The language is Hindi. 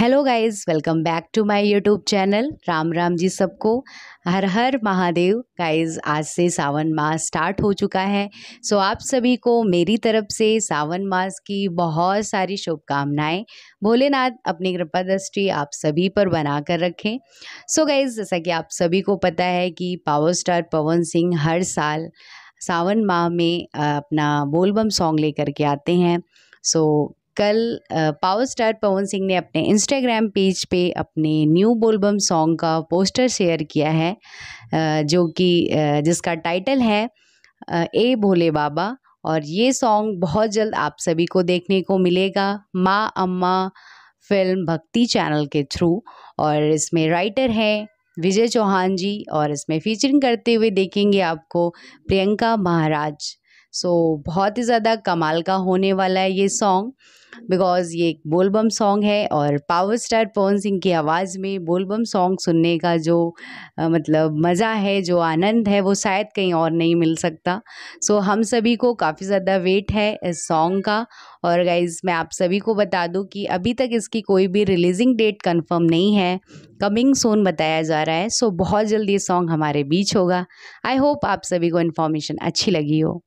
hello guys welcome back to my YouTube channel Ram Ram ji सबको हर हर महादेव गाइस आज से सावन मास स्टार्ट हो चुका है सो आप सभी को मेरी तरफ से सावन मास की बहुत सारी शुभकामनाएं भोलेनाथ अपनी कृपा दृष्टि आप सभी पर बना कर रखें सो गाइस जैसा कि आप सभी को पता है कि पावर स्टार पवन सिंह हर साल सावन माह में अपना बोलबम सॉन्ग लेकर के आते हैं सो so, कल पावर स्टार पवन सिंह ने अपने इंस्टाग्राम पेज पे अपने न्यू बोलबम सॉन्ग का पोस्टर शेयर किया है जो कि जिसका टाइटल है ए भोले बाबा और ये सॉन्ग बहुत जल्द आप सभी को देखने को मिलेगा माँ अम्मा फिल्म भक्ति चैनल के थ्रू और इसमें राइटर हैं विजय चौहान जी और इसमें फीचरिंग करते हुए देखेंगे आपको प्रियंका महाराज सो so, बहुत ही ज़्यादा कमाल का होने वाला है ये सॉन्ग बिकॉज़ ये एक बोलबम सॉन्ग है और पावर स्टार पवन सिंह की आवाज़ में बोलबम सॉन्ग सुनने का जो आ, मतलब मज़ा है जो आनंद है वो शायद कहीं और नहीं मिल सकता सो so, हम सभी को काफ़ी ज़्यादा वेट है इस सॉन्ग का और गाइज मैं आप सभी को बता दूं कि अभी तक इसकी कोई भी रिलीजिंग डेट कंफर्म नहीं है कमिंग सोन बताया जा रहा है सो so, बहुत जल्द ये सॉन्ग हमारे बीच होगा आई होप आप सभी को इन्फॉर्मेशन अच्छी लगी हो